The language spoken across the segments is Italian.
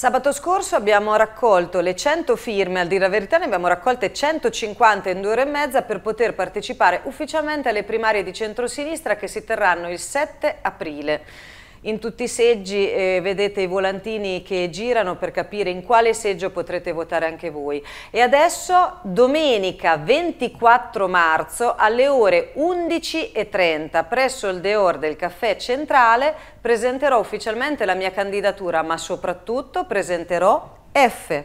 Sabato scorso abbiamo raccolto le 100 firme, al dire la verità ne abbiamo raccolte 150 in due ore e mezza per poter partecipare ufficialmente alle primarie di centrosinistra che si terranno il 7 aprile. In tutti i seggi eh, vedete i volantini che girano per capire in quale seggio potrete votare anche voi. E adesso domenica 24 marzo alle ore 11.30 presso il Deor del Caffè Centrale presenterò ufficialmente la mia candidatura ma soprattutto presenterò F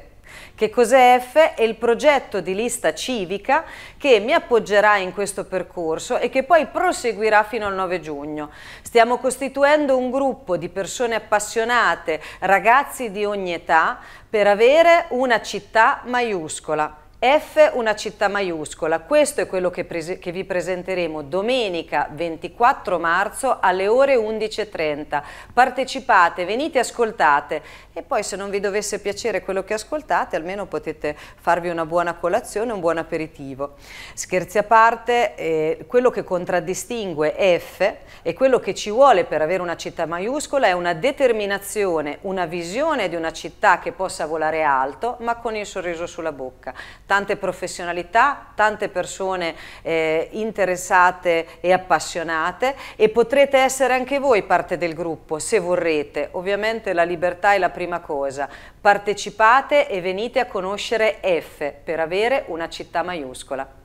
che cos'è F? È il progetto di lista civica che mi appoggerà in questo percorso e che poi proseguirà fino al 9 giugno. Stiamo costituendo un gruppo di persone appassionate, ragazzi di ogni età, per avere una città maiuscola. F una città maiuscola, questo è quello che, che, vi presenteremo domenica 24 marzo alle ore 11.30. Partecipate, venite, ascoltate e poi se non vi dovesse piacere quello che ascoltate almeno potete farvi una buona colazione, un buon aperitivo. Scherzi a parte, eh, quello che contraddistingue F e quello che ci vuole per avere una città maiuscola è una determinazione, una visione di una città che possa volare alto ma con il sorriso sulla bocca tante professionalità, tante persone eh, interessate e appassionate e potrete essere anche voi parte del gruppo se vorrete. Ovviamente la libertà è la prima cosa. Partecipate e venite a conoscere F per avere una città maiuscola.